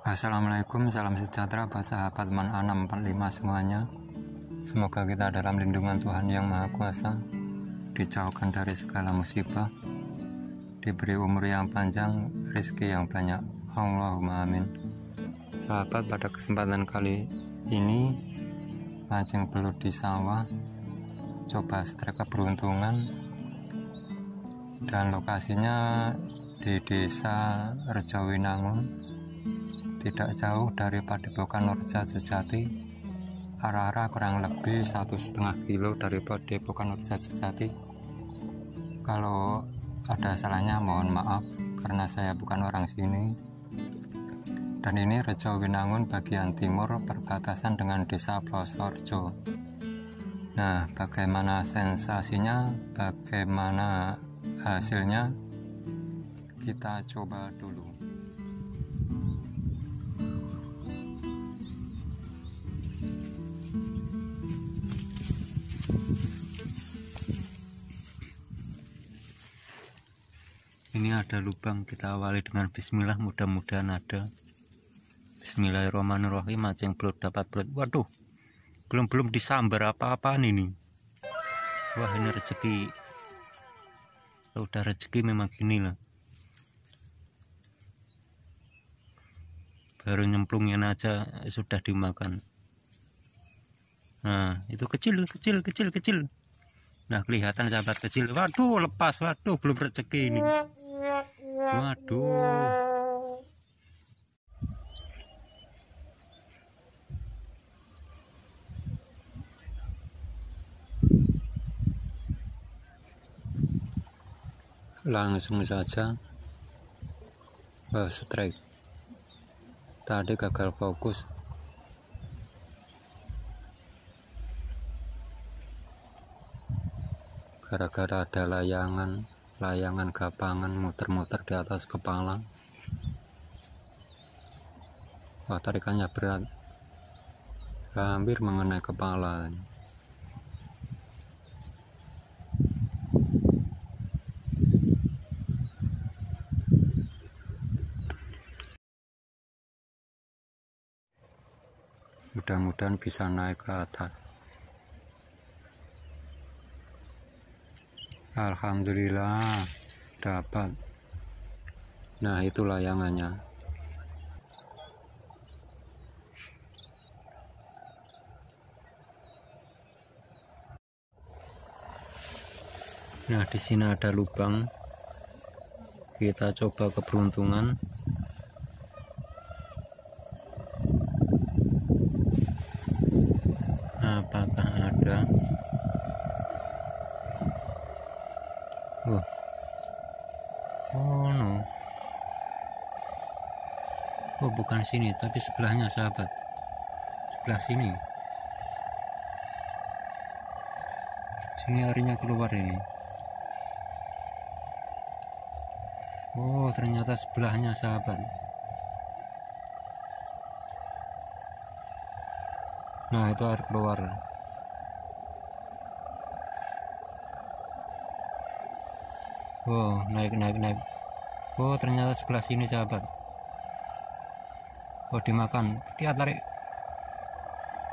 Assalamualaikum, salam sejahtera buat sahabat Man 645 semuanya. Semoga kita dalam lindungan Tuhan yang Maha Kuasa, dijauhkan dari segala musibah, diberi umur yang panjang, rezeki yang banyak. Allahumma amin. Sahabat, pada kesempatan kali ini mancing belut di sawah, coba setrika keberuntungan dan lokasinya di desa Rejawinangun tidak jauh dari Padepokan Lorja Sejati, arah-arah kurang lebih satu setengah kilo dari Padepokan Lorja Sejati. Kalau ada salahnya mohon maaf karena saya bukan orang sini. Dan ini Rejo Winangun bagian timur perbatasan dengan desa Plosorjo. Nah, bagaimana sensasinya? Bagaimana hasilnya? Kita coba dulu. Ini ada lubang kita awali dengan bismillah mudah-mudahan ada bismillahirrahmanirrahim aja yang belum dapat belut waduh belum-belum disambar apa-apaan ini wah ini rezeki kalau udah rezeki memang gini lah baru nyemplungnya aja sudah dimakan nah itu kecil kecil kecil kecil nah kelihatan sahabat kecil waduh lepas waduh belum rezeki ini waduh langsung saja bah strike tadi gagal fokus gara-gara ada layangan layangan gapangan muter-muter di atas kepala wah tarikannya berat hampir mengenai kepala mudah-mudahan bisa naik ke atas Alhamdulillah dapat nah itu layangannya nah di sini ada lubang kita coba keberuntungan Oh no. Oh bukan sini, tapi sebelahnya sahabat. Sebelah sini. Sini airnya keluar ini. Oh ternyata sebelahnya sahabat. Nah itu air keluar. wow naik naik naik oh ternyata sebelah sini sahabat oh dimakan dia tarik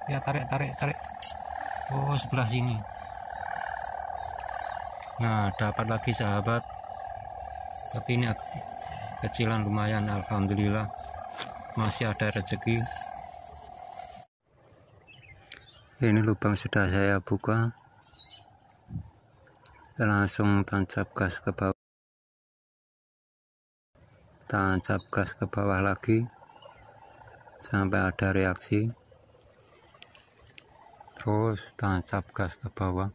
dia tarik tarik tarik oh sebelah sini nah dapat lagi sahabat tapi ini kecilan lumayan Alhamdulillah masih ada rezeki ini lubang sudah saya buka langsung tancap gas ke bawah tancap gas ke bawah lagi sampai ada reaksi terus tancap gas ke bawah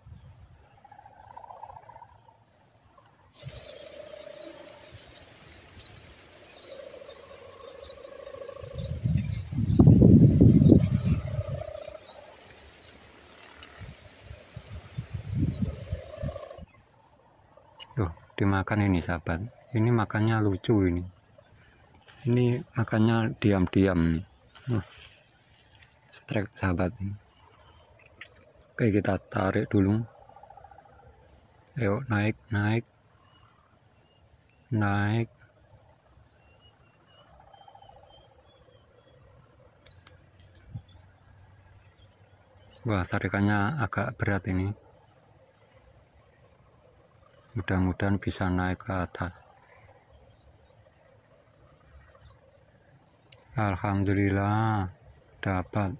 dimakan ini sahabat ini makannya lucu ini ini makannya diam-diam nah, strek sahabat ini oke kita tarik dulu yuk naik naik naik wah tarikannya agak berat ini mudah-mudahan bisa naik ke atas Alhamdulillah dapat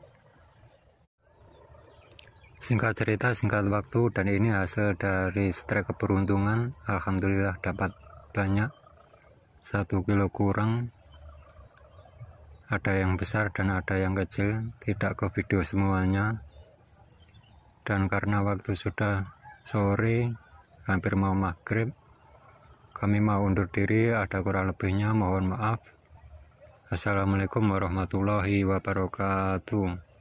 singkat cerita singkat waktu dan ini hasil dari strike keberuntungan Alhamdulillah dapat banyak satu kilo kurang ada yang besar dan ada yang kecil tidak ke video semuanya dan karena waktu sudah sore hampir mau maghrib kami mau undur diri ada kurang lebihnya mohon maaf Assalamualaikum warahmatullahi wabarakatuh